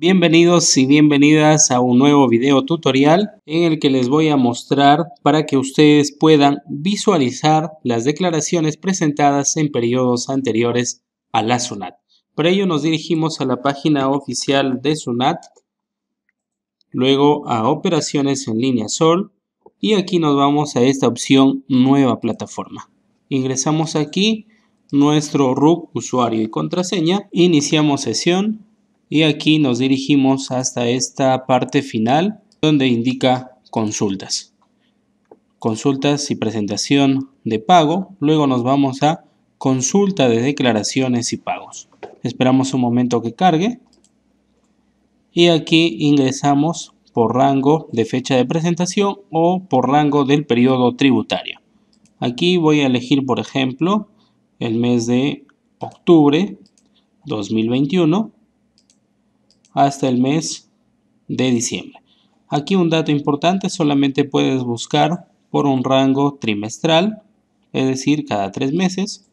Bienvenidos y bienvenidas a un nuevo video tutorial en el que les voy a mostrar para que ustedes puedan visualizar las declaraciones presentadas en periodos anteriores a la SUNAT. Para ello nos dirigimos a la página oficial de SUNAT, luego a operaciones en línea SOL y aquí nos vamos a esta opción nueva plataforma. Ingresamos aquí nuestro RUC, usuario y contraseña, iniciamos sesión y aquí nos dirigimos hasta esta parte final donde indica consultas. Consultas y presentación de pago. Luego nos vamos a consulta de declaraciones y pagos. Esperamos un momento que cargue. Y aquí ingresamos por rango de fecha de presentación o por rango del periodo tributario. Aquí voy a elegir, por ejemplo, el mes de octubre 2021 hasta el mes de diciembre. Aquí un dato importante, solamente puedes buscar por un rango trimestral, es decir, cada tres meses.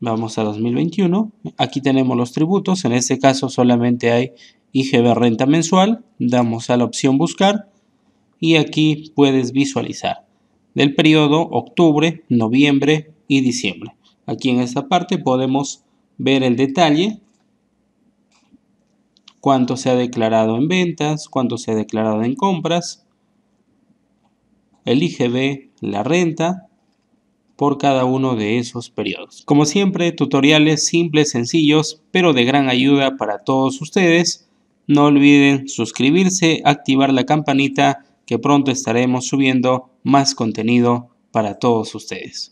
Vamos a 2021. Aquí tenemos los tributos. En este caso solamente hay IGB renta mensual. Damos a la opción buscar y aquí puedes visualizar del periodo octubre, noviembre y diciembre. Aquí en esta parte podemos ver el detalle cuánto se ha declarado en ventas, cuánto se ha declarado en compras, el IGB, la renta, por cada uno de esos periodos. Como siempre, tutoriales simples, sencillos, pero de gran ayuda para todos ustedes. No olviden suscribirse, activar la campanita, que pronto estaremos subiendo más contenido para todos ustedes.